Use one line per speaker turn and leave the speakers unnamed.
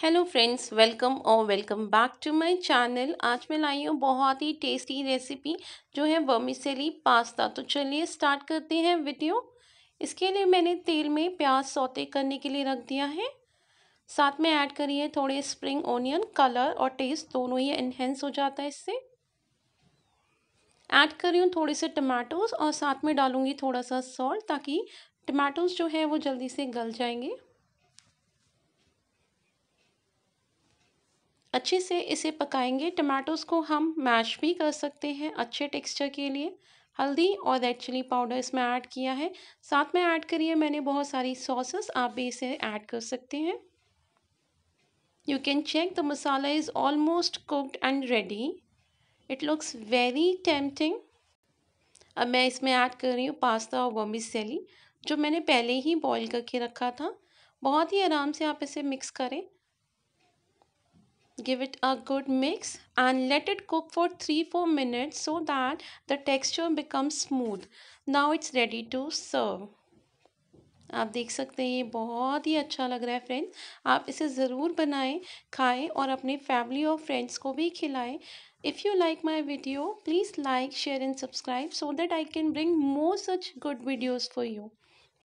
Hello friends welcome और welcome back to my channel आज मैं लाई हूँ बहुत ही टेस्टी रेसिपी जो है वर्मिसेली पास्ता तो चलिए स्टार्ट करते हैं वीडियो इसके लिए मैंने तेल में प्याज सौते करने के लिए रख दिया है साथ में ऐड करिए थोड़े स्प्रिंग ओनियन कलर और टेस्ट दोनों ही इन्हेंस हो जाता है इससे ऐड करी हूँ थोड़े से टमाटोज़ और साथ में डालूँगी थोड़ा सा सॉल्ट ताकि टमाटोज़ जो है वो जल्दी से गल जाएंगे अच्छे से इसे पकाएंगे टमाटोस को हम मैश भी कर सकते हैं अच्छे टेक्सचर के लिए हल्दी और रेड चिली पाउडर इसमें ऐड किया है साथ में ऐड करिए मैंने बहुत सारी सॉसेस आप भी इसे ऐड कर सकते हैं you can check the masala is almost cooked and ready it looks very tempting अब मैं इसमें ऐड कर रही हूँ पास्ता और वर्मिसेली जो मैंने पहले ही बॉईल करके रखा था बहुत ही आराम से आप इसे मिक्स करें give it a good mix and let it cook for 3-4 minutes so that the texture becomes smooth. Now it's ready to serve. आप देख सकते हैं ये बहुत ही अच्छा लग रहा है फ्रेंड्स आप इसे ज़रूर बनाएं खाएं और अपने फैमिली और फ्रेंड्स को भी खिलाएं if you like my video please like share and subscribe so that I can bring more such good videos for you